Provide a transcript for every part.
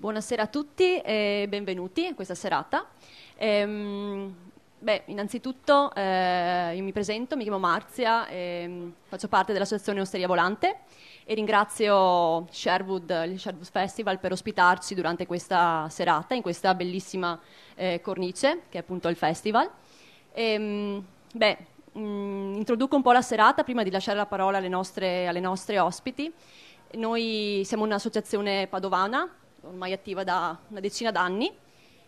Buonasera a tutti e benvenuti in questa serata. Ehm, beh, innanzitutto eh, io mi presento, mi chiamo Marzia, e ehm, faccio parte dell'associazione Osteria Volante e ringrazio Sherwood, il Sherwood Festival per ospitarci durante questa serata in questa bellissima eh, cornice che è appunto il festival. Ehm, beh, mh, mm, introduco un po' la serata prima di lasciare la parola alle nostre, alle nostre ospiti. Noi siamo un'associazione padovana ormai attiva da una decina d'anni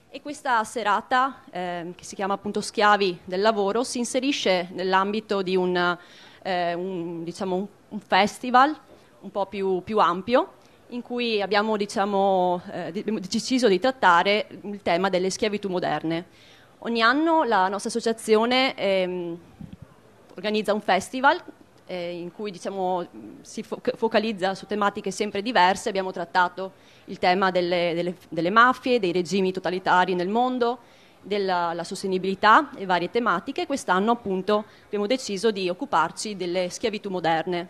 e questa serata, eh, che si chiama appunto Schiavi del Lavoro, si inserisce nell'ambito di un, eh, un, diciamo, un, festival un po' più, più, ampio in cui abbiamo diciamo, eh, deciso di trattare il tema delle schiavitù moderne. Ogni anno la nostra associazione ehm, organizza un festival eh, in cui diciamo, si fo- focalizza su tematiche sempre diverse, abbiamo trattato il tema delle, delle, delle mafie, dei regimi totalitari nel mondo, della sostenibilità e varie tematiche. Quest'anno appunto abbiamo deciso di occuparci delle schiavitù moderne,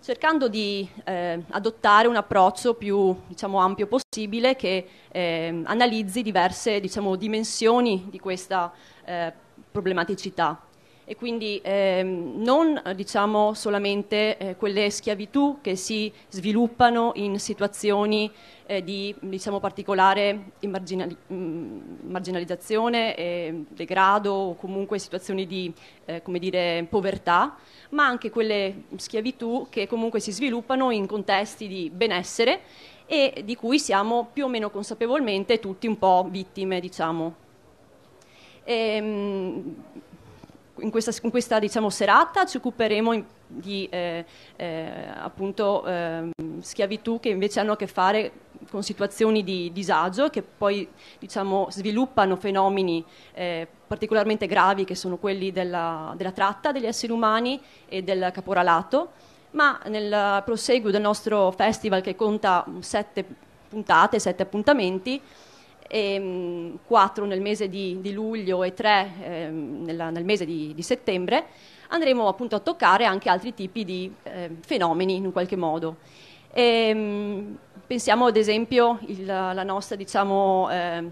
cercando di eh, adottare un approccio più diciamo, ampio possibile che eh, analizzi diverse diciamo, dimensioni di questa eh, problematicità e quindi ehm, non diciamo solamente eh, quelle schiavitù che si sviluppano in situazioni eh, di diciamo, particolare marginali- mm, marginalizzazione, eh, degrado o comunque situazioni di eh, dire, povertà, ma anche quelle schiavitù che comunque si sviluppano in contesti di benessere e di cui siamo più o meno consapevolmente tutti un po' vittime, diciamo. Ehm, in questa, in questa diciamo, serata ci occuperemo in, di eh, eh, appunto, eh, schiavitù che invece hanno a che fare con situazioni di disagio che poi diciamo, sviluppano fenomeni eh, particolarmente gravi che sono quelli della, della tratta degli esseri umani e del caporalato. Ma nel proseguo del nostro festival che conta sette puntate, sette appuntamenti, e, ehm, 4 nel mese di, di luglio e 3 eh, nella, nel mese di, di, settembre, andremo appunto a toccare anche altri tipi di eh, fenomeni in qualche modo. E, ehm, pensiamo ad esempio il, la nostra diciamo, eh,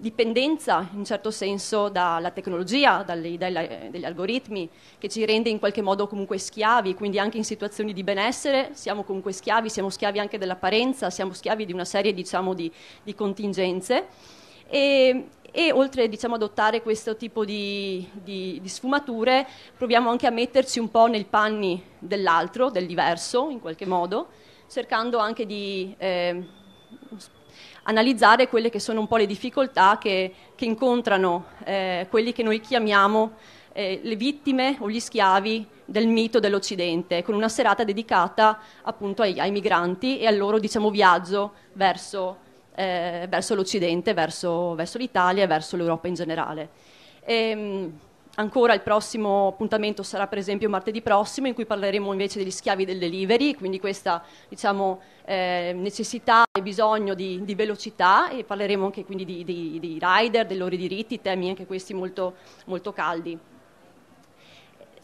dipendenza in certo senso dalla tecnologia, dagli, dagli, dagli algoritmi, che ci rende in qualche modo comunque schiavi, quindi anche in situazioni di benessere siamo comunque schiavi, siamo schiavi anche dell'apparenza, siamo schiavi di una serie diciamo, di, di contingenze. E, e oltre diciamo, ad adottare questo tipo di, di, di, sfumature proviamo anche a metterci un po' nei panni dell'altro, del diverso in qualche modo, cercando anche di eh, analizzare quelle che sono un po' le difficoltà che, che incontrano eh, quelli che noi chiamiamo eh, le vittime o gli schiavi del mito dell'Occidente, con una serata dedicata appunto ai, ai migranti e al loro diciamo, viaggio verso, eh, verso l'Occidente, verso, verso l'Italia e verso l'Europa in generale. E, ehm, Ancora il prossimo appuntamento sarà per esempio martedì prossimo in cui parleremo invece degli schiavi del delivery, quindi questa diciamo, eh, necessità e bisogno di, di, velocità e parleremo anche quindi di, di, di, rider, dei loro diritti, temi anche questi molto, molto caldi.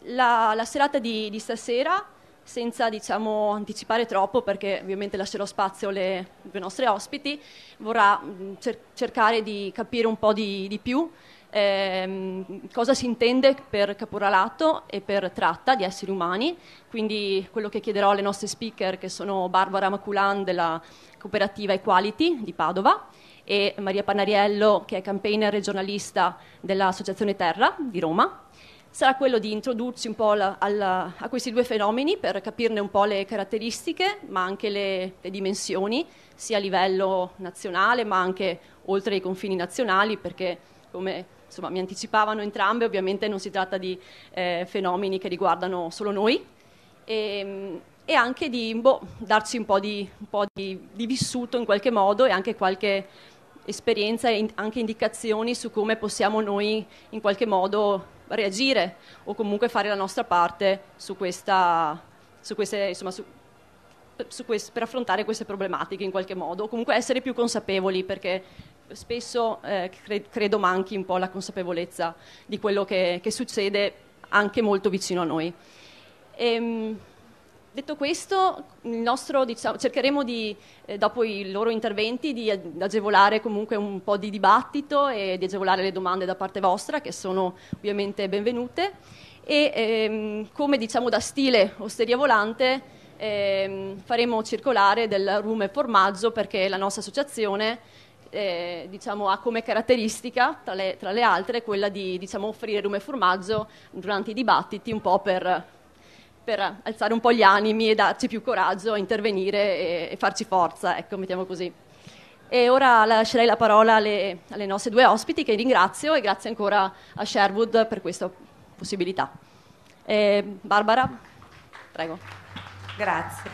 La, la serata di stasera senza diciamo, anticipare troppo perché ovviamente lascerò spazio alle, due nostre ospiti, vorrà mm, cer- cercare di capire un po' di, di più ehm, cosa si intende per caporalato e per tratta di esseri umani, quindi quello che chiederò alle nostre speaker che sono Barbara Maculan della cooperativa Equality di Padova e Maria Panariello che è campaigner e giornalista dell'Associazione Terra di Roma sarà quello di introdursi un po' alla, alla, a questi due fenomeni per capirne un po' le caratteristiche, ma anche le, le, dimensioni, sia a livello nazionale, ma anche oltre i confini nazionali, perché come insomma, mi anticipavano entrambe, ovviamente non si tratta di eh, fenomeni che riguardano solo noi. E, ehm, e anche di boh, darci un po, di, un po di, di vissuto in qualche modo e anche qualche esperienza e anche indicazioni su come possiamo noi in qualche modo reagire o comunque fare la nostra parte su questa, su queste, insomma, su, su quest, per affrontare queste problematiche in qualche modo, o comunque essere più consapevoli perché spesso eh, cre- credo manchi un po' la consapevolezza di quello che, che succede anche molto vicino a noi. E, ehm, Detto questo, nostro, diciamo, cercheremo di, eh, dopo i loro interventi di agevolare comunque un po' di dibattito e di agevolare le domande da parte vostra, che sono ovviamente benvenute. E ehm, come diciamo da stile Osteria Volante, ehm, faremo circolare del rum e formaggio perché la nostra associazione eh, diciamo, ha come caratteristica, tra le, tra le altre, quella di diciamo, offrire rum e formaggio durante i dibattiti un po' per per alzare un po' gli animi e darci più coraggio a intervenire e, e farci forza, ecco, mettiamo così. E ora lascerei la parola alle, alle nostre due ospiti che ringrazio e grazie ancora a Sherwood per questa possibilità. E Barbara, prego. Grazie.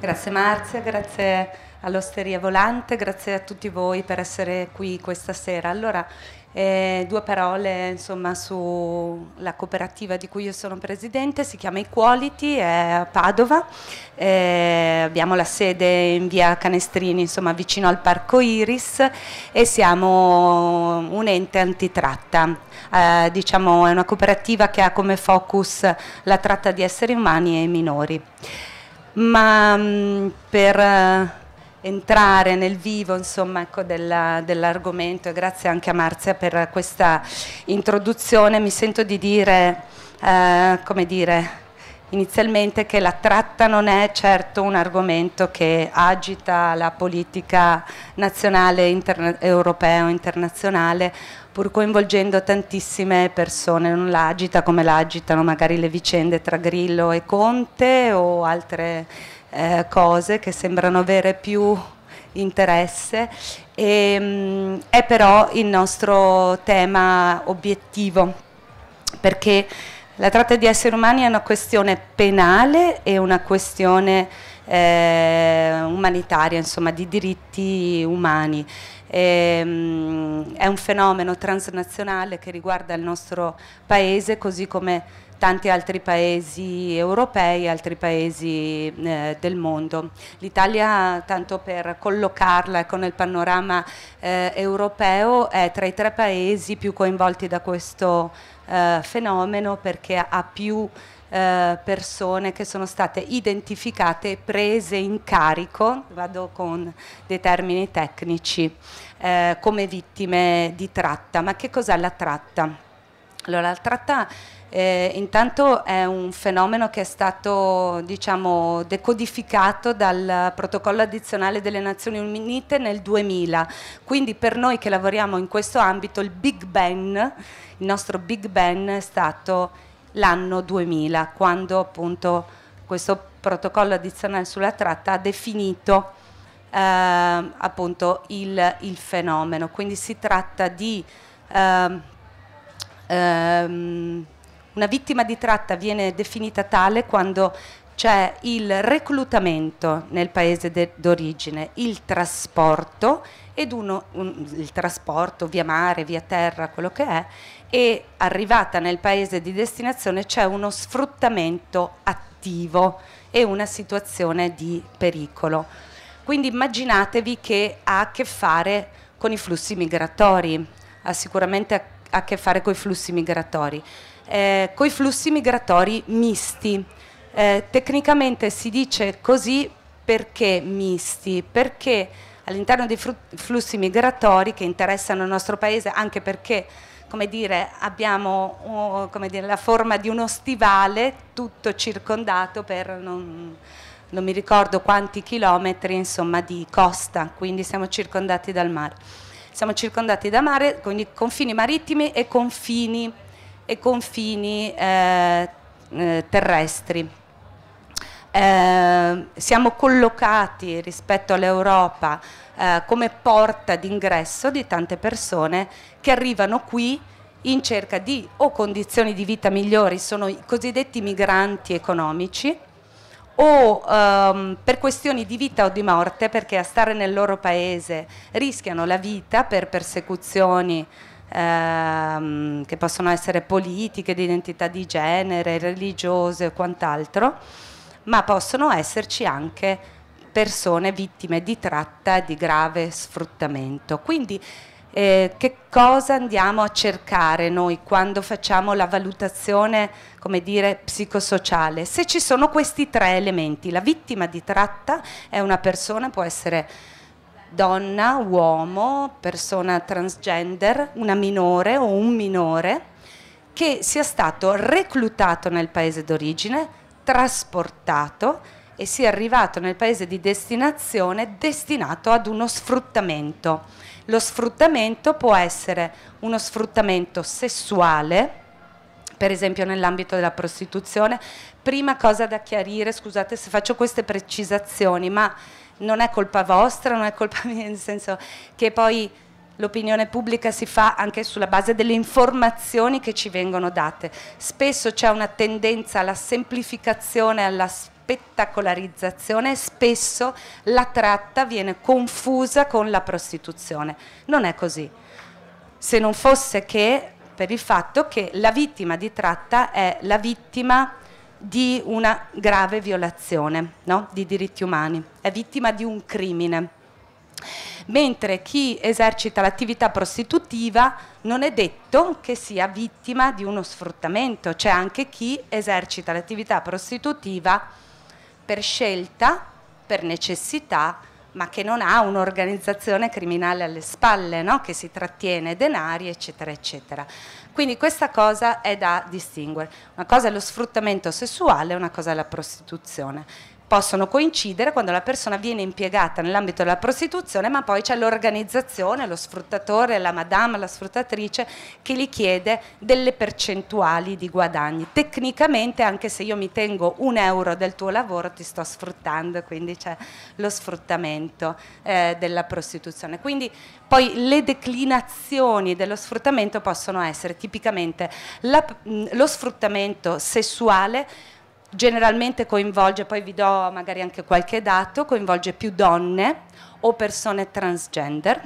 Grazie Marzia, grazie all'Osteria Volante, grazie a tutti voi per essere qui questa sera. Allora, eh, due parole insomma, sulla cooperativa di cui io sono presidente, si chiama Equality, è a Padova, eh, abbiamo la sede in via Canestrini, insomma, vicino al Parco Iris e siamo un ente antitratta, eh, diciamo, è una cooperativa che ha come focus la tratta di esseri umani e minori. Ma mh, mm, per eh, entrare nel vivo ecco, dell'argomento e grazie anche a Marzia per questa introduzione. Mi sento di dire, eh, come dire, inizialmente che la tratta non è certo un argomento che agita la politica nazionale, interna europea o internazionale, pur coinvolgendo tantissime persone, non l'agita come l'agitano magari le vicende tra Grillo e Conte o altre eh, cose che sembrano avere più interesse, e, ehm, mh, è però il nostro tema obiettivo, perché la tratta di esseri umani è una questione penale e una questione eh, umanitaria, insomma di diritti umani. E, ehm, mh, è un fenomeno transnazionale che riguarda il nostro paese così come tanti altri paesi europei, e altri paesi eh, del mondo. L'Italia, tanto per collocarla ecco, nel panorama eh, europeo, è tra i tre paesi più coinvolti da questo eh, fenomeno perché ha più eh, persone che sono state identificate e prese in carico, vado con dei termini tecnici, eh, come vittime di tratta. Ma che cos'è la tratta? Allora, la tratta eh, intanto è un fenomeno che è stato diciamo, decodificato dal protocollo addizionale delle Nazioni Unite nel 2000, quindi per noi che lavoriamo in questo ambito il Big Bang, il nostro Big Bang è stato l'anno 2000, quando appunto questo protocollo addizionale sulla tratta ha definito eh, appunto il, il, fenomeno, quindi si tratta di... Eh, Um, una vittima di tratta viene definita tale quando c'è il reclutamento nel paese d'origine, il trasporto ed uno, un, il trasporto via mare, via terra, quello che è, e arrivata nel paese di destinazione c'è uno sfruttamento attivo e una situazione di pericolo. Quindi immaginatevi che ha a che fare con i flussi migratori, ha sicuramente a, a che fare con i flussi migratori eh, coi flussi migratori misti. Eh, tecnicamente si dice così perché misti? Perché all'interno dei flussi migratori che interessano il nostro paese, anche perché come dire, abbiamo oh, come dire, la forma di uno stivale tutto circondato per non, non mi ricordo quanti chilometri insomma, di costa, quindi siamo circondati dal mare. Siamo circondati da mare, quindi confini marittimi e confini e confini eh, eh, terrestri. Eh, siamo collocati rispetto all'Europa eh, come porta d'ingresso di tante persone che arrivano qui in cerca di o condizioni di vita migliori, sono i cosiddetti migranti economici, o ehm, per questioni di vita o di morte, perché a stare nel loro paese rischiano la vita per persecuzioni ehm, che possono essere politiche, di identità di genere, religiose o quant'altro, ma possono esserci anche persone vittime di tratta e di grave sfruttamento. Quindi eh, che cosa andiamo a cercare noi quando facciamo la valutazione, come dire, psicosociale? Se ci sono questi tre elementi, la vittima di tratta è una persona, può essere donna, uomo, persona transgender, una minore o un minore che sia stato reclutato nel paese d'origine, trasportato e sia arrivato nel paese di destinazione destinato ad uno sfruttamento. Lo sfruttamento può essere uno sfruttamento sessuale, per esempio nell'ambito della prostituzione. Prima cosa da chiarire, scusate se faccio queste precisazioni, ma non è colpa vostra, non è colpa mia, nel senso che poi l'opinione pubblica si fa anche sulla base delle informazioni che ci vengono date. Spesso c'è una tendenza alla semplificazione, alla spettacolarizzazione e spesso la tratta viene confusa con la prostituzione. Non è così. Se non fosse che per il fatto che la vittima di tratta è la vittima di una grave violazione no? di diritti umani, è vittima di un crimine. Mentre chi esercita l'attività prostitutiva non è detto che sia vittima di uno sfruttamento, c'è anche chi esercita l'attività prostitutiva per scelta, per necessità, ma che non ha un'organizzazione criminale alle spalle, no? che si trattiene denari, eccetera, eccetera. Quindi questa cosa è da distinguere. Una cosa è lo sfruttamento sessuale, una cosa è la prostituzione possono coincidere quando la persona viene impiegata nell'ambito della prostituzione, ma poi c'è l'organizzazione, lo sfruttatore, la madama, la sfruttatrice che gli chiede delle percentuali di guadagni. Tecnicamente, anche se io mi tengo un euro del tuo lavoro, ti sto sfruttando, quindi c'è lo sfruttamento eh, della prostituzione. Quindi poi le declinazioni dello sfruttamento possono essere tipicamente la, lo sfruttamento sessuale generalmente coinvolge, poi vi do magari anche qualche dato, coinvolge più donne o persone transgender.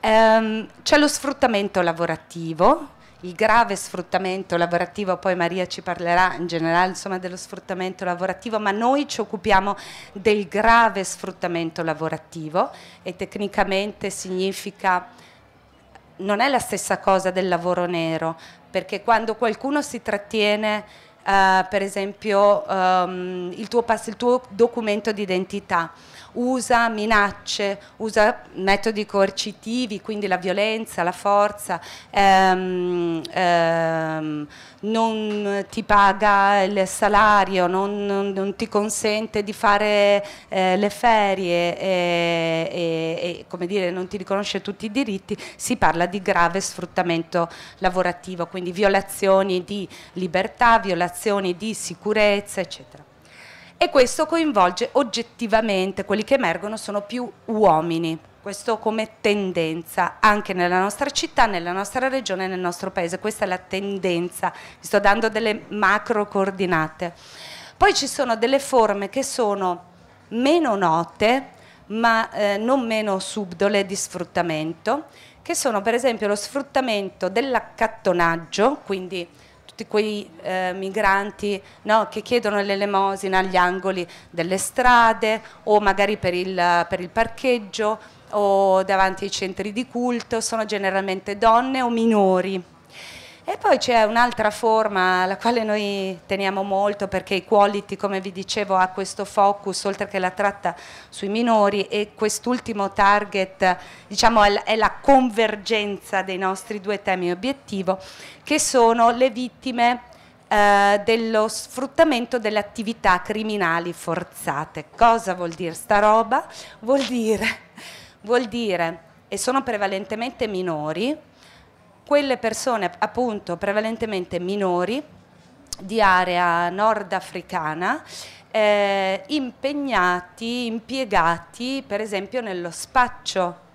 Ehm, c'è lo sfruttamento lavorativo, il grave sfruttamento lavorativo, poi Maria ci parlerà in generale insomma, dello sfruttamento lavorativo, ma noi ci occupiamo del grave sfruttamento lavorativo e tecnicamente significa non è la stessa cosa del lavoro nero, perché quando qualcuno si trattiene eh, per esempio um, il, tuo il tuo documento d'identità usa minacce, usa metodi coercitivi, quindi la violenza, la forza, ehm, ehm, non ti paga il salario, non, non, non ti consente di fare eh, le ferie e, e, e dire, non ti riconosce tutti i diritti, si parla di grave sfruttamento lavorativo, quindi violazioni di libertà, violazioni di sicurezza, eccetera e questo coinvolge oggettivamente quelli che emergono sono più uomini questo come tendenza anche nella nostra città, nella nostra regione, nel nostro paese. Questa è la tendenza, vi sto dando delle macro coordinate. Poi ci sono delle forme che sono meno note, ma eh, non meno subdole di sfruttamento, che sono per esempio lo sfruttamento dell'accattonaggio, quindi tutti quei eh, migranti no, che chiedono l'elemosina agli angoli delle strade o magari per il, per il parcheggio o davanti ai centri di culto, sono generalmente donne o minori. E poi c'è un'altra forma alla quale noi teniamo molto perché Equality, come vi dicevo, ha questo focus, oltre che la tratta sui minori e quest'ultimo target diciamo, è la convergenza dei nostri due temi obiettivo, che sono le vittime eh, dello sfruttamento delle attività criminali forzate. Cosa vuol dire sta roba? Vuol dire, vuol dire e sono prevalentemente minori, quelle persone appunto prevalentemente minori di area nordafricana eh, impegnati, impiegati per esempio nello spaccio.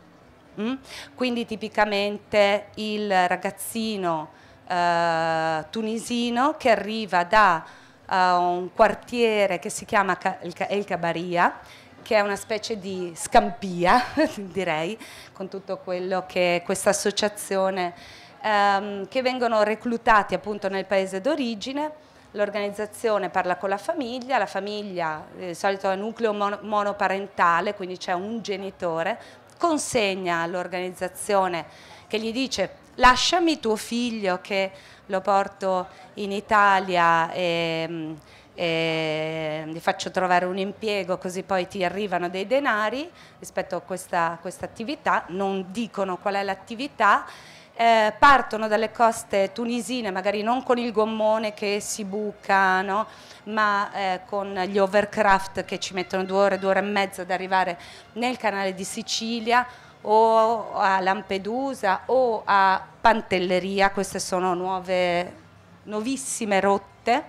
Mm? Quindi tipicamente il ragazzino eh, tunisino che arriva da eh, un quartiere che si chiama El Cabaria, che è una specie di scampia, direi, con tutto quello che questa associazione ehm, che vengono reclutati appunto nel paese d'origine l'organizzazione parla con la famiglia, la famiglia eh, di solito è nucleo monoparentale, quindi c'è un genitore, consegna all'organizzazione che gli dice lasciami tuo figlio che lo porto in Italia e, e gli faccio trovare un impiego così poi ti arrivano dei denari rispetto a questa, questa attività, non dicono qual è l'attività eh, partono dalle coste tunisine, magari non con il gommone che si buca, no? ma eh, con gli overcraft che ci mettono due ore, due ore e mezza ad arrivare nel canale di Sicilia o a Lampedusa o a Pantelleria, queste sono nuove, nuovissime rotte.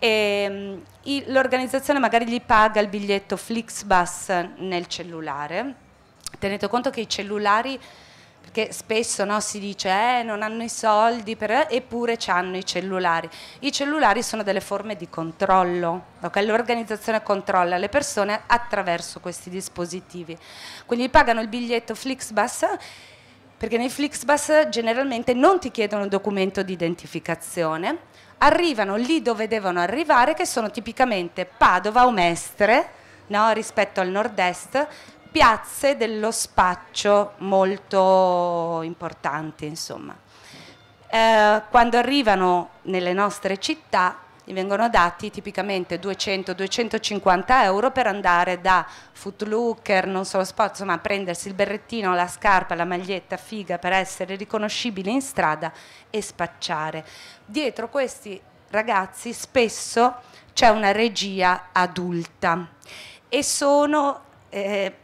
Ehm, l'organizzazione magari gli paga il biglietto Flixbus nel cellulare. Tenete conto che i cellulari che spesso no, si dice eh, non hanno i soldi, per... eppure hanno i cellulari. I cellulari sono delle forme di controllo, okay? l'organizzazione controlla le persone attraverso questi dispositivi. Quindi pagano il biglietto Flixbus perché nei Flixbus generalmente non ti chiedono un documento di identificazione, arrivano lì dove devono arrivare, che sono tipicamente Padova o Mestre, no? rispetto al nord-est, piazze dello spaccio molto importanti, insomma. Eh, quando arrivano nelle nostre città gli vengono dati tipicamente 200-250 euro per andare da footlooker, non solo sport, insomma prendersi il berrettino, la scarpa, la maglietta figa per essere riconoscibili in strada e spacciare. Dietro questi ragazzi spesso c'è una regia adulta e sono... Eh,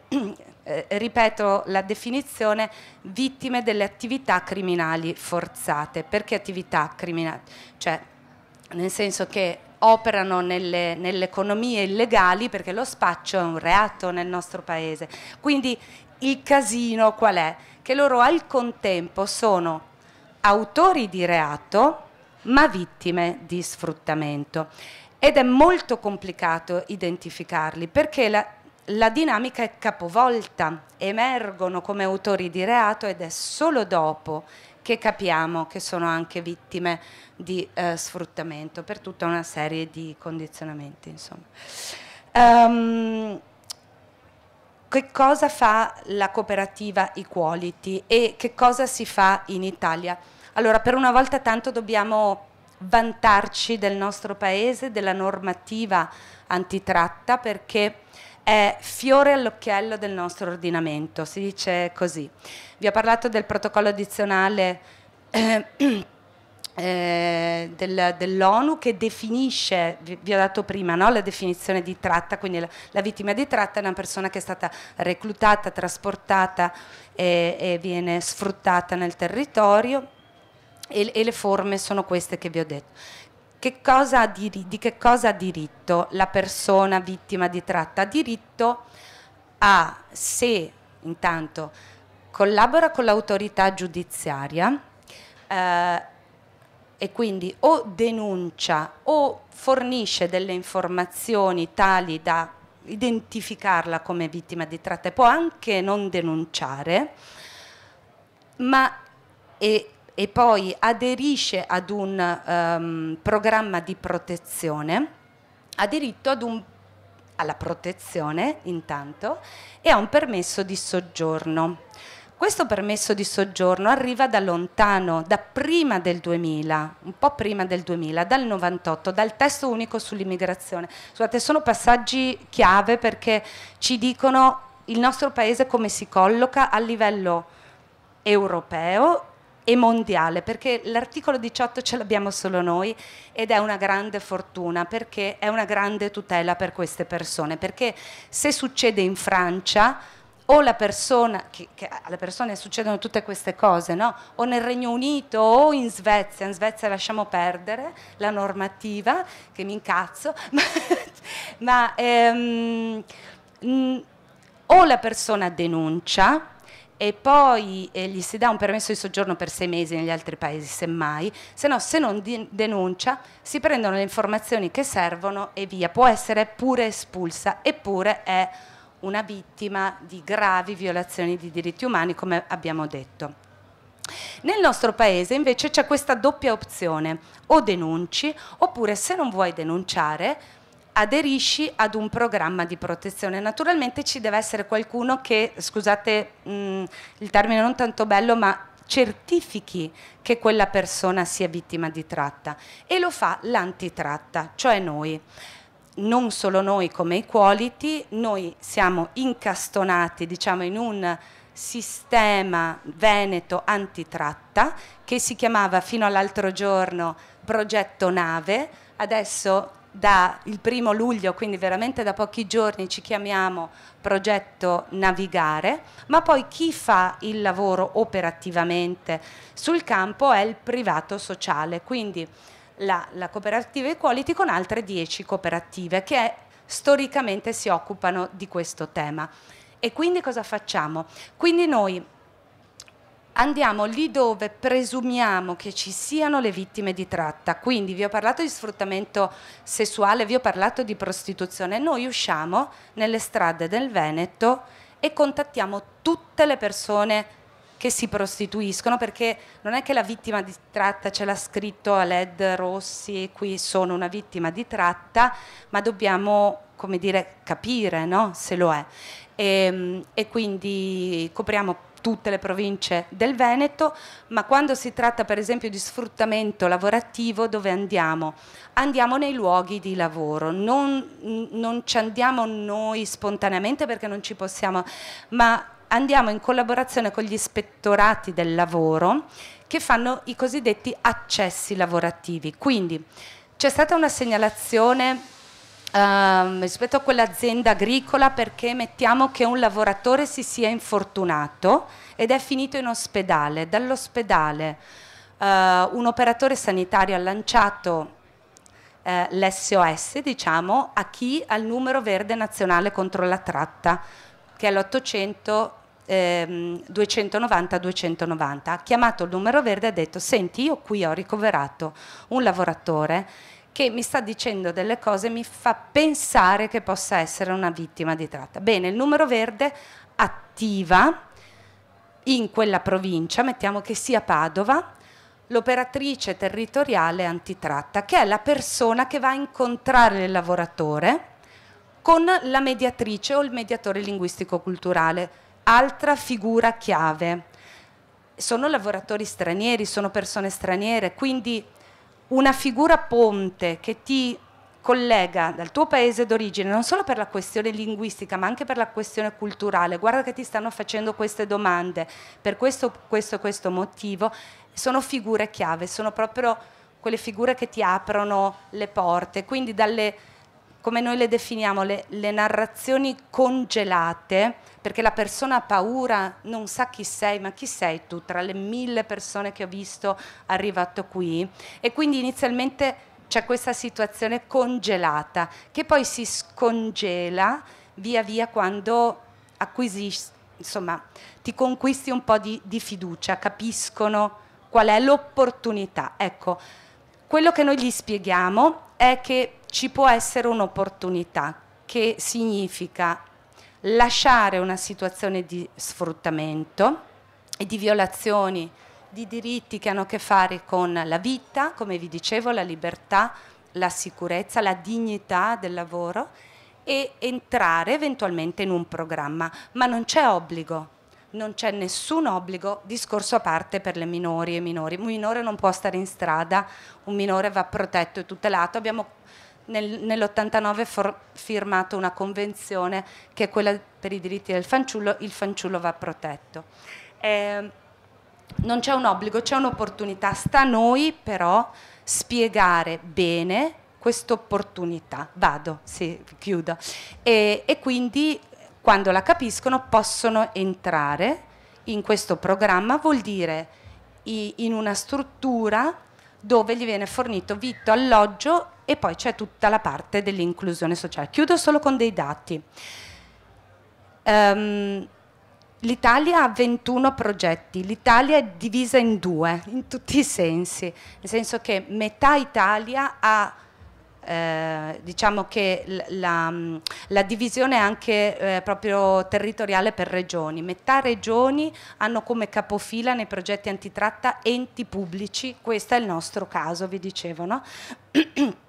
eh, ripeto la definizione, vittime delle attività criminali forzate. Perché attività criminali? Cioè, nel senso che operano nelle, nelle economie illegali perché lo spaccio è un reato nel nostro paese. Quindi il casino qual è? Che loro al contempo sono autori di reato ma vittime di sfruttamento. Ed è molto complicato identificarli perché la, la dinamica è capovolta, emergono come autori di reato ed è solo dopo che capiamo che sono anche vittime di eh, sfruttamento per tutta una serie di condizionamenti. Um, che cosa fa la cooperativa Equality e che cosa si fa in Italia? Allora, per una volta tanto dobbiamo vantarci del nostro paese, della normativa antitratta, perché è fiore all'occhiello del nostro ordinamento, si dice così. Vi ho parlato del protocollo addizionale eh, eh, del, dell'ONU che definisce, vi, vi ho dato prima no, la definizione di tratta, quindi la, la, vittima di tratta è una persona che è stata reclutata, trasportata e, e viene sfruttata nel territorio e, e le forme sono queste che vi ho detto. Che di, di che cosa ha diritto la persona vittima di tratta? Ha diritto a, se intanto collabora con l'autorità giudiziaria eh, e quindi o denuncia o fornisce delle informazioni tali da identificarla come vittima di tratta e può anche non denunciare, ma e e poi aderisce ad un um, programma di protezione, ha diritto ad un, alla protezione intanto e a un permesso di soggiorno. Questo permesso di soggiorno arriva da lontano, da prima del 2000, un po' prima del 2000, dal 98, dal testo unico sull'immigrazione. Scusate, sono passaggi chiave perché ci dicono il nostro paese come si colloca a livello europeo e mondiale, perché l'articolo 18 ce l'abbiamo solo noi ed è una grande fortuna, perché è una grande tutela per queste persone, perché se succede in Francia o la persona, che, che alle persone succedono tutte queste cose, no? o nel Regno Unito o in Svezia, in Svezia lasciamo perdere la normativa, che mi incazzo, ma, ma ehm, mh, o la persona denuncia, e poi eh, gli si dà un permesso di soggiorno per sei mesi negli altri paesi, semmai, se no se non denuncia si prendono le informazioni che servono e via, può essere pure espulsa, eppure è una vittima di gravi violazioni di diritti umani, come abbiamo detto. Nel nostro paese invece c'è questa doppia opzione, o denunci, oppure se non vuoi denunciare, aderisci ad un programma di protezione. Naturalmente ci deve essere qualcuno che, scusate mh, mm, il termine non tanto bello, ma certifichi che quella persona sia vittima di tratta e lo fa l'antitratta, cioè noi. Non solo noi come Equality, noi siamo incastonati diciamo, in un sistema veneto antitratta che si chiamava fino all'altro giorno Progetto Nave, adesso dal primo luglio, quindi veramente da pochi giorni, ci chiamiamo progetto Navigare, ma poi chi fa il lavoro operativamente sul campo è il privato sociale, quindi la, la cooperativa Equality con altre 10 cooperative che è, storicamente si occupano di questo tema. E quindi cosa facciamo? Quindi noi andiamo lì dove presumiamo che ci siano le vittime di tratta. Quindi vi ho parlato di sfruttamento sessuale, vi ho parlato di prostituzione. Noi usciamo nelle strade del Veneto e contattiamo tutte le persone che si prostituiscono perché non è che la vittima di tratta ce l'ha scritto a LED Rossi qui sono una vittima di tratta, ma dobbiamo come dire capire no? se lo è. E, ehm, e quindi copriamo tutte le province del Veneto, ma quando si tratta per esempio di sfruttamento lavorativo dove andiamo? Andiamo nei luoghi di lavoro, non, non ci andiamo noi spontaneamente perché non ci possiamo, ma andiamo in collaborazione con gli ispettorati del lavoro che fanno i cosiddetti accessi lavorativi. Quindi c'è stata una segnalazione ehm, rispetto a quell'azienda agricola perché mettiamo che un lavoratore si sia infortunato ed è finito in ospedale, dall'ospedale eh, un operatore sanitario ha lanciato eh, l'SOS diciamo, a chi al numero verde nazionale contro la tratta che è l'800 290 290 ha chiamato il numero verde e ha detto senti io qui ho ricoverato un lavoratore che mi sta dicendo delle cose, mi fa pensare che possa essere una vittima di tratta. Bene, il numero verde attiva in quella provincia, mettiamo che sia Padova, l'operatrice territoriale antitratta, che è la persona che va a incontrare il lavoratore con la mediatrice o il mediatore linguistico-culturale, altra figura chiave. Sono lavoratori stranieri, sono persone straniere, quindi una figura ponte che ti collega dal tuo paese d'origine, non solo per la questione linguistica, ma anche per la questione culturale, guarda che ti stanno facendo queste domande, per questo, questo, questo motivo, sono figure chiave, sono proprio quelle figure che ti aprono le porte. Quindi dalle come noi le definiamo, le, le, narrazioni congelate, perché la persona ha paura, non sa chi sei, ma chi sei tu tra le mille persone che ho visto arrivato qui? E quindi inizialmente c'è questa situazione congelata, che poi si scongela via via quando acquisisci, insomma, ti conquisti un po' di, di fiducia, capiscono qual è l'opportunità. Ecco, quello che noi gli spieghiamo è che ci può essere un'opportunità che significa lasciare una situazione di sfruttamento e di violazioni di diritti che hanno a che fare con la vita, come vi dicevo, la libertà, la sicurezza, la dignità del lavoro e entrare eventualmente in un programma, ma non c'è obbligo, non c'è nessun obbligo, discorso a parte per le minori e minori. Un minore non può stare in strada, un minore va protetto e tutelato. Abbiamo nel, nell'89 for, firmato una convenzione che è quella per i diritti del fanciullo, il fanciullo va protetto. Eh, non c'è un obbligo, c'è un'opportunità, sta a noi però spiegare bene questa opportunità. Vado, sì, chiudo. E, e, quindi quando la capiscono possono entrare in questo programma, vuol dire in una struttura dove gli viene fornito vitto, alloggio e poi c'è tutta la parte dell'inclusione sociale. Chiudo solo con dei dati. Um, L'Italia ha 21 progetti, l'Italia è divisa in due, in tutti i sensi, nel senso che metà Italia ha, eh, diciamo che la, la, divisione è anche eh, proprio territoriale per regioni, metà regioni hanno come capofila nei progetti antitratta enti pubblici, questo è il nostro caso, vi dicevo, no?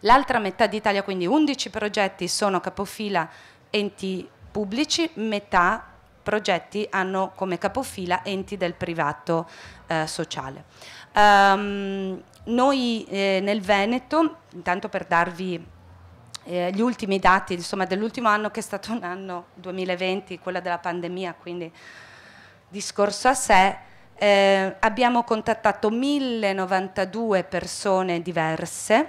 L'altra metà d'Italia, quindi 11 progetti, sono capofila enti pubblici, metà progetti hanno come capofila enti del privato eh, sociale. Um, noi eh, nel Veneto, intanto per darvi eh, gli ultimi dati dell'ultimo anno che è stato un anno 2020, quello della pandemia, quindi discorso a sé, eh, abbiamo contattato 1092 persone diverse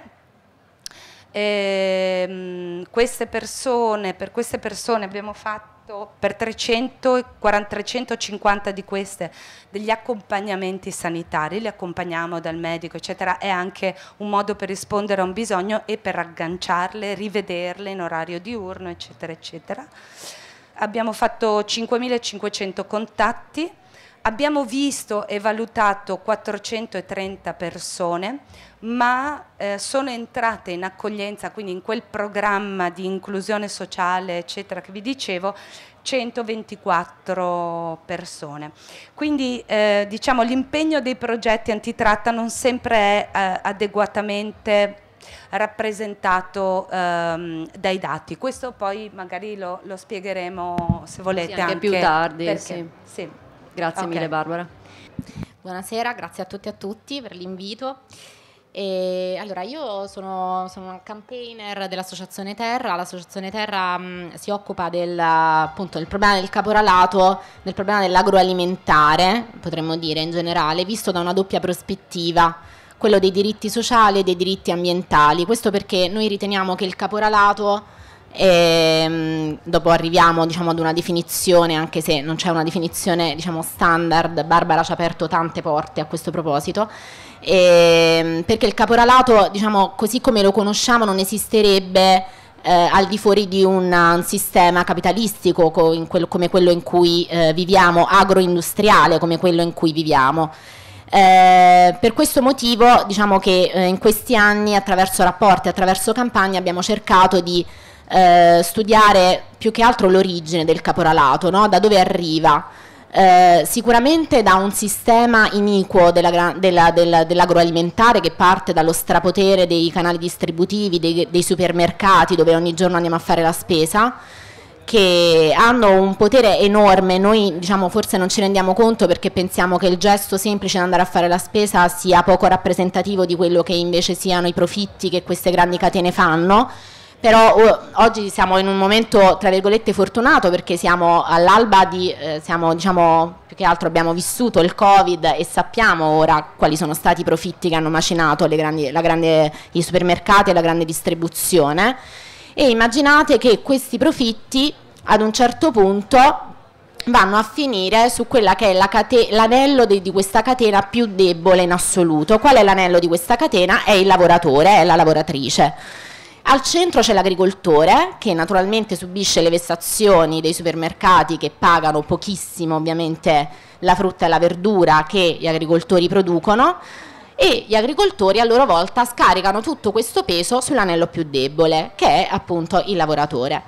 Ehm, queste persone, per queste persone abbiamo fatto per 300, 350 di queste degli accompagnamenti sanitari, li accompagniamo dal medico, eccetera, è anche un modo per rispondere a un bisogno e per agganciarle, rivederle in orario diurno, eccetera, eccetera. Abbiamo fatto 5.500 contatti abbiamo visto e valutato 430 persone, ma eh, sono entrate in accoglienza, quindi in quel programma di inclusione sociale, eccetera, che vi dicevo, 124 persone. Quindi eh, diciamo, l'impegno dei progetti antitratta non sempre è eh, adeguatamente rappresentato ehm, dai dati. Questo poi magari lo, lo spiegheremo se volete sì, anche, anche, più tardi. Perché, sì. Sì. Grazie okay. mille Barbara. Buonasera, grazie a tutti e a tutti per l'invito. E allora, io sono, sono una campaigner dell'Associazione Terra. L'Associazione Terra mh, mm, si occupa del, appunto, del, problema del caporalato, del problema dell'agroalimentare, potremmo dire in generale, visto da una doppia prospettiva, quello dei diritti sociali e dei diritti ambientali. Questo perché noi riteniamo che il caporalato e, ehm, dopo arriviamo diciamo, ad una definizione, anche se non c'è una definizione diciamo, standard, Barbara ci ha aperto tante porte a questo proposito, e, ehm, perché il caporalato, diciamo, così come lo conosciamo, non esisterebbe eh, al di fuori di una, un sistema capitalistico co quel, come quello in cui eh, viviamo, agroindustriale come quello in cui viviamo. Eh, per questo motivo diciamo che eh, in questi anni attraverso rapporti, attraverso campagne abbiamo cercato di eh, studiare più che altro l'origine del caporalato, no? da dove arriva. Eh, sicuramente da un sistema iniquo della, della, della, dell'agroalimentare che parte dallo strapotere dei canali distributivi, dei, dei supermercati dove ogni giorno andiamo a fare la spesa, che hanno un potere enorme, noi diciamo forse non ci rendiamo conto perché pensiamo che il gesto semplice di andare a fare la spesa sia poco rappresentativo di quello che invece siano i profitti che queste grandi catene fanno però uh, oggi siamo in un momento tra virgolette fortunato perché siamo all'alba di, eh, siamo, diciamo, più che altro abbiamo vissuto il Covid e sappiamo ora quali sono stati i profitti che hanno macinato grandi, grande, i supermercati e la grande distribuzione e immaginate che questi profitti ad un certo punto vanno a finire su quella che è l'anello la di questa catena più debole in assoluto. Qual è l'anello di questa catena? È il lavoratore, è la lavoratrice. Al centro c'è l'agricoltore che naturalmente subisce le vessazioni dei supermercati che pagano pochissimo ovviamente la frutta e la verdura che gli agricoltori producono e gli agricoltori a loro volta scaricano tutto questo peso sull'anello più debole che è appunto il lavoratore.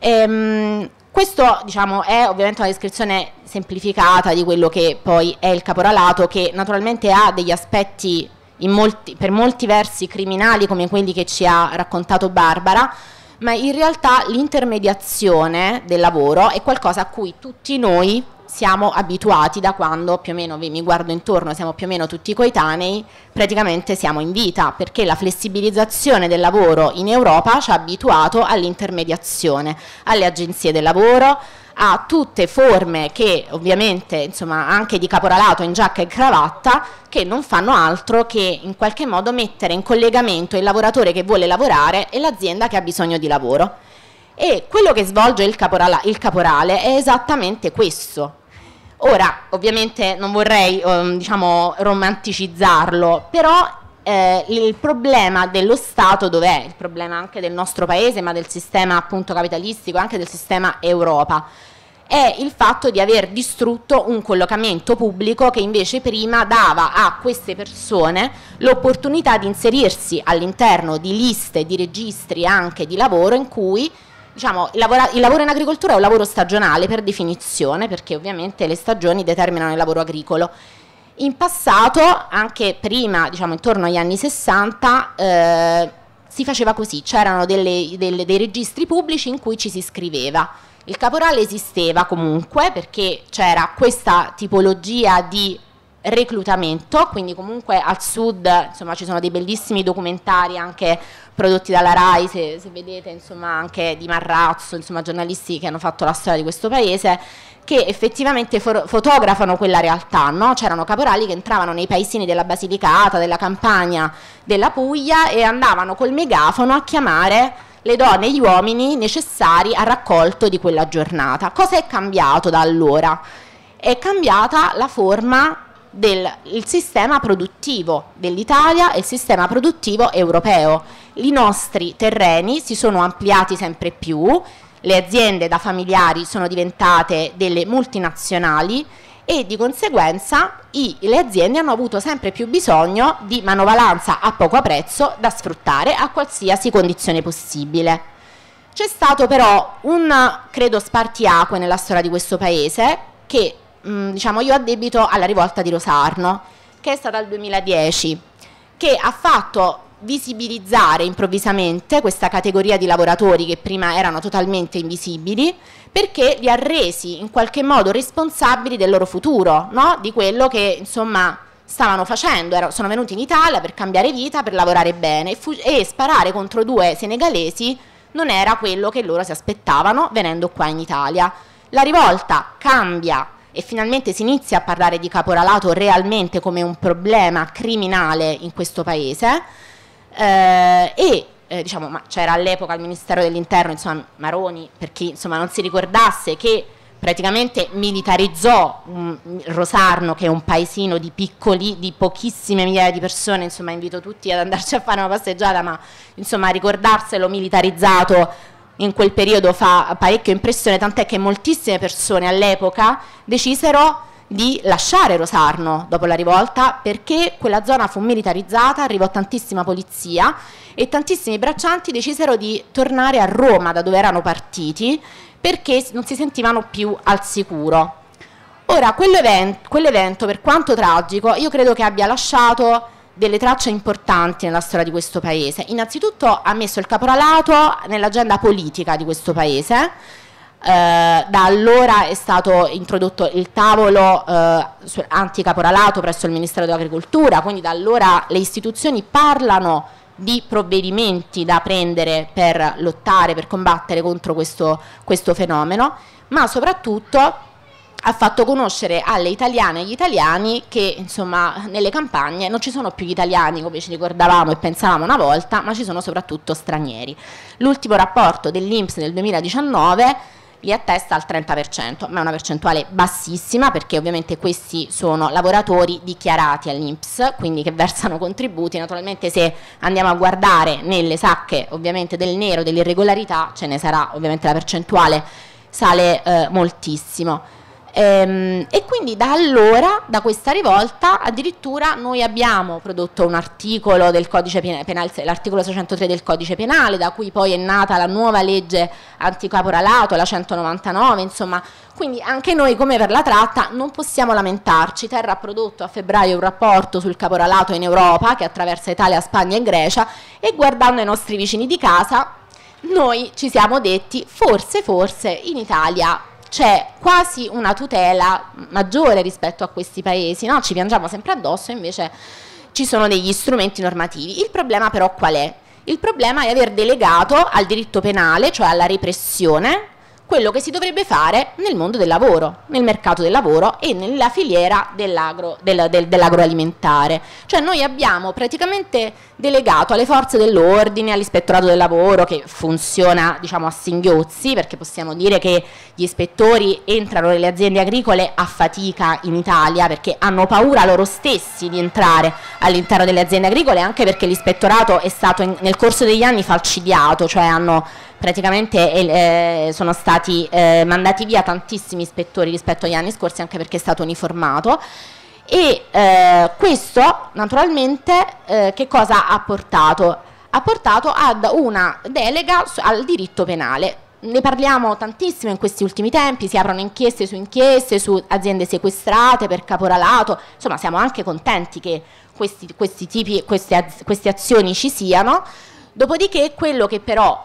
Ehm, questo diciamo, è ovviamente una descrizione semplificata di quello che poi è il caporalato che naturalmente ha degli aspetti molti, per molti versi criminali come quelli che ci ha raccontato Barbara, ma in realtà l'intermediazione del lavoro è qualcosa a cui tutti noi siamo abituati da quando più o meno mi guardo intorno, siamo più o meno tutti coetanei, praticamente siamo in vita perché la flessibilizzazione del lavoro in Europa ci ha abituato all'intermediazione, alle agenzie del lavoro, a tutte forme che ovviamente insomma anche di caporalato in giacca e cravatta che non fanno altro che in qualche modo mettere in collegamento il lavoratore che vuole lavorare e l'azienda che ha bisogno di lavoro. E quello che svolge il, caporala, il caporale è esattamente questo. Ora, ovviamente non vorrei eh, diciamo, romanticizzarlo, però eh, il problema dello Stato dov'è? Il problema anche del nostro paese, ma del sistema appunto capitalistico, anche del sistema Europa è il fatto di aver distrutto un collocamento pubblico che invece prima dava a queste persone l'opportunità di inserirsi all'interno di liste, di registri anche di lavoro in cui diciamo, il, lavoro, il lavoro in agricoltura è un lavoro stagionale per definizione perché ovviamente le stagioni determinano il lavoro agricolo in passato, anche prima, diciamo intorno agli anni 60, eh, si faceva così, c'erano dei registri pubblici in cui ci si scriveva. Il caporale esisteva comunque perché c'era questa tipologia di reclutamento, quindi comunque al sud insomma, ci sono dei bellissimi documentari anche prodotti dalla RAI, se, se vedete insomma, anche di Marrazzo, insomma, giornalisti che hanno fatto la storia di questo paese, che effettivamente fotografano quella realtà, no? c'erano caporali che entravano nei paesini della Basilicata, della Campania, della Puglia e andavano col megafono a chiamare le donne e gli uomini necessari al raccolto di quella giornata. Cosa è cambiato da allora? È cambiata la forma del sistema produttivo dell'Italia e il sistema produttivo europeo. I nostri terreni si sono ampliati sempre più, le aziende da familiari sono diventate delle multinazionali e di conseguenza i, le aziende hanno avuto sempre più bisogno di manovalanza a poco prezzo da sfruttare a qualsiasi condizione possibile. C'è stato però un, credo, spartiacque nella storia di questo paese che mh, mm, diciamo io addebito alla rivolta di Rosarno, che è stata il 2010, che ha fatto visibilizzare improvvisamente questa categoria di lavoratori che prima erano totalmente invisibili perché li ha resi in qualche modo responsabili del loro futuro, no? di quello che insomma stavano facendo, Era, sono venuti in Italia per cambiare vita, per lavorare bene e, e sparare contro due senegalesi non era quello che loro si aspettavano venendo qua in Italia. La rivolta cambia e finalmente si inizia a parlare di caporalato realmente come un problema criminale in questo paese eh, e eh, diciamo, ma c'era all'epoca il Ministero dell'Interno insomma, Maroni, per chi insomma, non si ricordasse, che praticamente militarizzò um, Rosarno, che è un paesino di piccoli, di pochissime migliaia di persone, insomma invito tutti ad andarci a fare una passeggiata, ma insomma ricordarselo militarizzato in quel periodo fa parecchio impressione, tant'è che moltissime persone all'epoca decisero di lasciare Rosarno dopo la rivolta perché quella zona fu militarizzata, arrivò tantissima polizia e tantissimi braccianti decisero di tornare a Roma da dove erano partiti perché non si sentivano più al sicuro. Ora, quell'evento, quell per quanto tragico, io credo che abbia lasciato delle tracce importanti nella storia di questo paese. Innanzitutto ha messo il caporalato nell'agenda politica di questo paese, eh, da allora è stato introdotto il tavolo eh, anticaporalato presso il Ministero dell'Agricoltura, quindi da allora le istituzioni parlano di provvedimenti da prendere per lottare, per combattere contro questo, questo fenomeno, ma soprattutto ha fatto conoscere alle italiane e agli italiani che insomma nelle campagne non ci sono più gli italiani come ci ricordavamo e pensavamo una volta, ma ci sono soprattutto stranieri. L'ultimo rapporto dell'Inps nel 2019 li attesta al 30%, ma è una percentuale bassissima perché ovviamente questi sono lavoratori dichiarati all'INPS, quindi che versano contributi, naturalmente se andiamo a guardare nelle sacche ovviamente del nero, dell'irregolarità, ce ne sarà ovviamente la percentuale sale eh, moltissimo. E, ehm, e quindi da allora, da questa rivolta, addirittura noi abbiamo prodotto un articolo del codice penale, l'articolo 603 del codice penale, da cui poi è nata la nuova legge anticaporalato, la 199, insomma, quindi anche noi come per la tratta non possiamo lamentarci. Terra ha prodotto a febbraio un rapporto sul caporalato in Europa che attraversa Italia, Spagna e Grecia e guardando i nostri vicini di casa noi ci siamo detti forse forse in Italia c'è quasi una tutela maggiore rispetto a questi paesi, no? ci piangiamo sempre addosso, invece ci sono degli strumenti normativi. Il problema però qual è? Il problema è aver delegato al diritto penale, cioè alla repressione, quello che si dovrebbe fare nel mondo del lavoro, nel mercato del lavoro e nella filiera dell'agroalimentare. Dell, del, dell cioè noi abbiamo praticamente delegato alle forze dell'ordine, all'ispettorato del lavoro che funziona diciamo, a singhiozzi perché possiamo dire che gli ispettori entrano nelle aziende agricole a fatica in Italia perché hanno paura loro stessi di entrare all'interno delle aziende agricole anche perché l'ispettorato è stato in, nel corso degli anni falcidiato, cioè hanno praticamente eh, eh sono stati eh, mandati via tantissimi ispettori rispetto agli anni scorsi anche perché è stato uniformato e eh, questo naturalmente eh, che cosa ha portato? Ha portato ad una delega al diritto penale. Ne parliamo tantissimo in questi ultimi tempi, si aprono inchieste su inchieste, su aziende sequestrate per caporalato, insomma siamo anche contenti che questi, questi tipi, queste, queste azioni ci siano. Dopodiché quello che però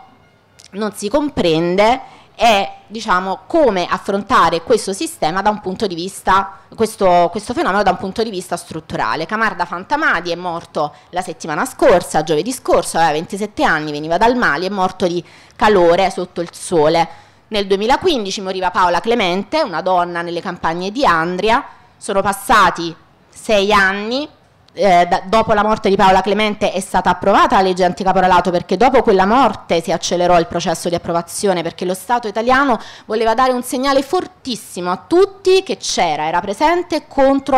non si comprende è diciamo, come affrontare questo sistema da un punto di vista, questo, questo, fenomeno da un punto di vista strutturale. Camarda Fantamadi è morto la settimana scorsa, giovedì scorso, aveva 27 anni, veniva dal Mali, è morto di calore sotto il sole. Nel 2015 moriva Paola Clemente, una donna nelle campagne di Andria, sono passati sei anni, eh, da, dopo la morte di Paola Clemente è stata approvata la legge anticaporalato perché dopo quella morte si accelerò il processo di approvazione perché lo Stato italiano voleva dare un segnale fortissimo a tutti che c'era, era presente contro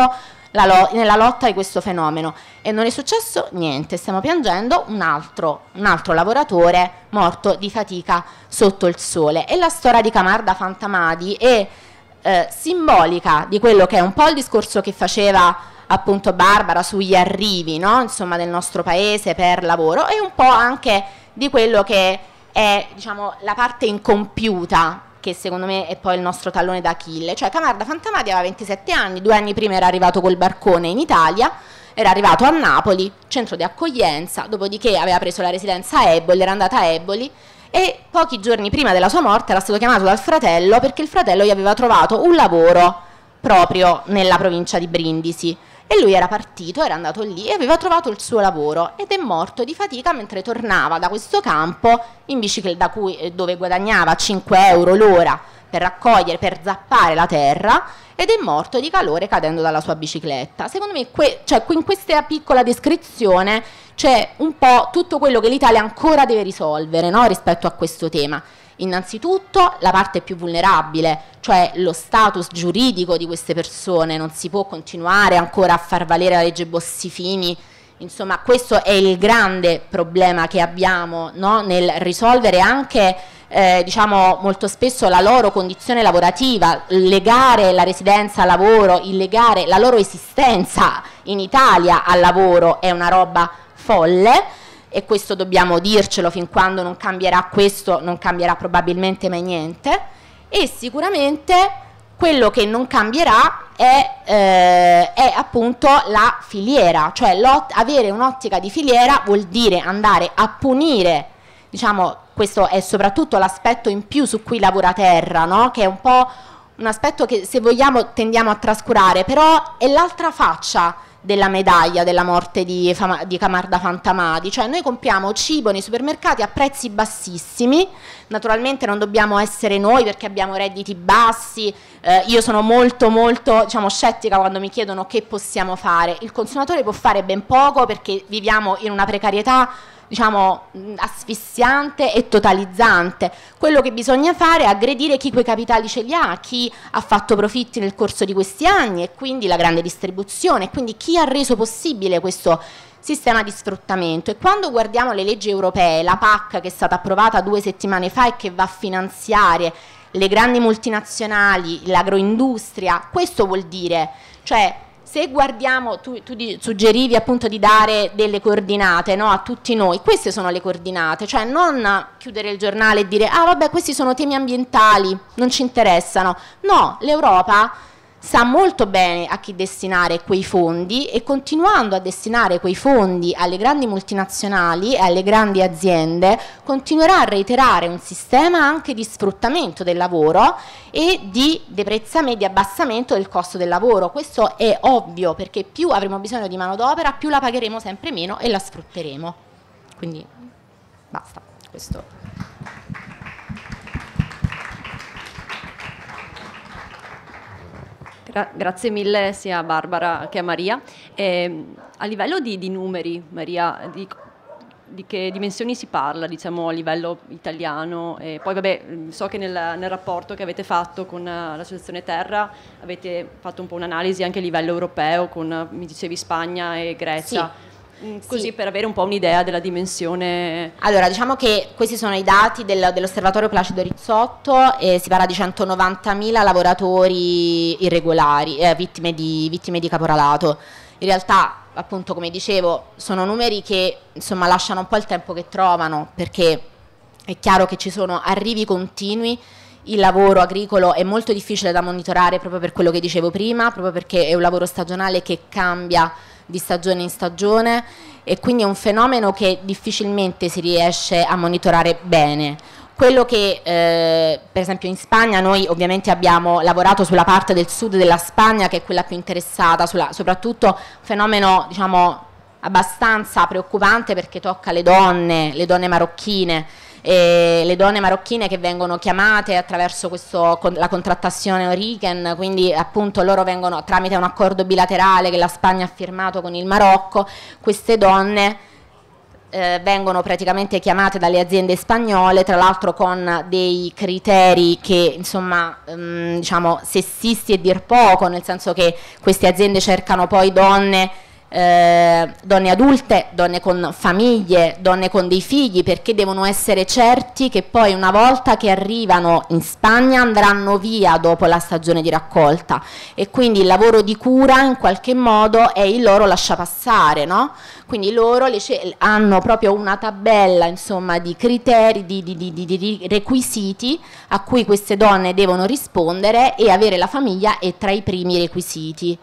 lo nella lotta di questo fenomeno e non è successo niente, stiamo piangendo un altro, un altro lavoratore morto di fatica sotto il sole e la storia di Camarda Fantamadi è eh, simbolica di quello che è un po' il discorso che faceva appunto Barbara sugli arrivi no? Insomma, del nostro paese per lavoro e un po' anche di quello che è diciamo, la parte incompiuta che secondo me è poi il nostro tallone d'Achille, cioè Camarda Fantamati aveva 27 anni, due anni prima era arrivato col barcone in Italia, era arrivato a Napoli, centro di accoglienza, dopodiché aveva preso la residenza a Eboli, era andata a Eboli e pochi giorni prima della sua morte era stato chiamato dal fratello perché il fratello gli aveva trovato un lavoro proprio nella provincia di Brindisi. E lui era partito, era andato lì e aveva trovato il suo lavoro ed è morto di fatica mentre tornava da questo campo in bicicletta cui, eh, dove guadagnava 5 euro l'ora per raccogliere, per zappare la terra ed è morto di calore cadendo dalla sua bicicletta. Secondo me que, cioè, in questa piccola descrizione c'è un po' tutto quello che l'Italia ancora deve risolvere no? rispetto a questo tema. Innanzitutto la parte più vulnerabile, cioè lo status giuridico di queste persone, non si può continuare ancora a far valere la legge Bossifini Insomma, questo è il grande problema che abbiamo no? nel risolvere anche eh, diciamo, molto spesso la loro condizione lavorativa, legare la residenza al lavoro, il legare la loro esistenza in Italia al lavoro è una roba folle e questo dobbiamo dircelo, fin quando non cambierà questo non cambierà probabilmente mai niente e sicuramente quello che non cambierà è, eh, è appunto la filiera, cioè avere un'ottica di filiera vuol dire andare a punire, diciamo questo è soprattutto l'aspetto in più su cui lavora Terra, no? che è un po' un aspetto che se vogliamo tendiamo a trascurare, però è l'altra faccia della medaglia della morte di, di, Camarda Fantamadi, cioè noi compriamo cibo nei supermercati a prezzi bassissimi, naturalmente non dobbiamo essere noi perché abbiamo redditi bassi, eh, io sono molto molto diciamo, scettica quando mi chiedono che possiamo fare, il consumatore può fare ben poco perché viviamo in una precarietà diciamo, mm, asfissiante e totalizzante. Quello che bisogna fare è aggredire chi quei capitali ce li ha, chi ha fatto profitti nel corso di questi anni e quindi la grande distribuzione, quindi chi ha reso possibile questo sistema di sfruttamento e quando guardiamo le leggi europee, la PAC che è stata approvata due settimane fa e che va a finanziare le grandi multinazionali, l'agroindustria, questo vuol dire, cioè se guardiamo, tu, tu suggerivi appunto di dare delle coordinate no, a tutti noi, queste sono le coordinate, cioè non chiudere il giornale e dire ah vabbè questi sono temi ambientali, non ci interessano, no, l'Europa sa molto bene a chi destinare quei fondi e continuando a destinare quei fondi alle grandi multinazionali e alle grandi aziende continuerà a reiterare un sistema anche di sfruttamento del lavoro e di deprezzamento, di abbassamento del costo del lavoro. Questo è ovvio perché più avremo bisogno di manodopera più la pagheremo sempre meno e la sfrutteremo. Quindi basta questo. Gra- grazie mille sia a Barbara che a Maria. E, ehm, a livello di, di numeri, Maria, di, di che dimensioni si parla diciamo, a livello italiano e poi vabbè so che nel, nel, rapporto che avete fatto con eh, l'associazione Terra avete fatto un po' un'analisi anche a livello europeo con mi dicevi Spagna e Grecia sì. Mm, così sì. per avere un po' un'idea della dimensione. Allora, diciamo che questi sono i dati del, dell'osservatorio Placido Rizzotto, eh, si parla di 190.000 lavoratori irregolari, eh, vittime, di, vittime di caporalato. In realtà appunto come dicevo sono numeri che insomma lasciano un po' il tempo che trovano perché è chiaro che ci sono arrivi continui il lavoro agricolo è molto difficile da monitorare proprio per quello che dicevo prima proprio perché è un lavoro stagionale che cambia di stagione in stagione e quindi è un fenomeno che difficilmente si riesce a monitorare bene. Quello che eh, per esempio in Spagna noi ovviamente abbiamo lavorato sulla parte del sud della Spagna che è quella più interessata, sulla, soprattutto fenomeno diciamo, abbastanza preoccupante perché tocca le donne, le donne marocchine e le donne marocchine che vengono chiamate attraverso questo, con, la contrattazione Origen, quindi appunto loro vengono tramite un accordo bilaterale che la Spagna ha firmato con il Marocco, queste donne eh, vengono praticamente chiamate dalle aziende spagnole, tra l'altro con dei criteri che insomma mm, diciamo sessisti e dir poco, nel senso che queste aziende cercano poi donne eh, donne adulte, donne con famiglie, donne con dei figli, perché devono essere certi che poi una volta che arrivano in Spagna andranno via dopo la stagione di raccolta e quindi il lavoro di cura in qualche modo è il loro lasciapassare, no? quindi loro hanno proprio una tabella insomma, di criteri, di, di, di, di requisiti a cui queste donne devono rispondere e avere la famiglia è tra i primi requisiti.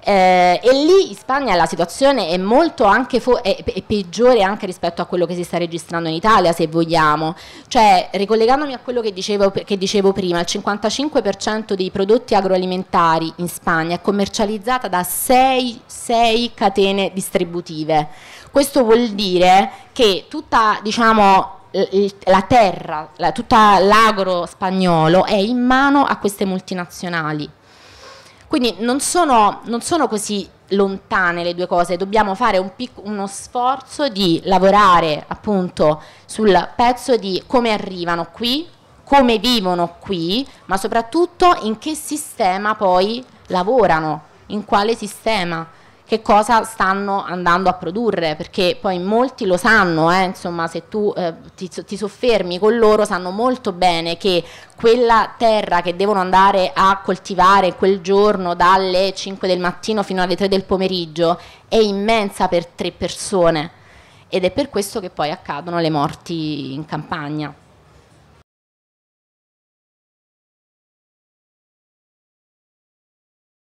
Eh, e lì in Spagna la situazione è molto anche fo- è, è peggiore anche rispetto a quello che si sta registrando in Italia, se vogliamo. Cioè, ricollegandomi a quello che dicevo, che dicevo prima, il 55% dei prodotti agroalimentari in Spagna è commercializzata da 6, 6 catene distributive. Questo vuol dire che tutta, diciamo, la terra, la, tutta l'agro spagnolo è in mano a queste multinazionali quindi non sono, non sono così lontane le due cose, dobbiamo fare un pic- uno sforzo di lavorare appunto sul pezzo di come arrivano qui, come vivono qui, ma soprattutto in che sistema poi lavorano, in quale sistema che cosa stanno andando a produrre, perché poi molti lo sanno, eh, insomma se tu eh, ti, ti soffermi con loro sanno molto bene che quella terra che devono andare a coltivare quel giorno dalle 5 del mattino fino alle 3 del pomeriggio è immensa per tre persone ed è per questo che poi accadono le morti in campagna.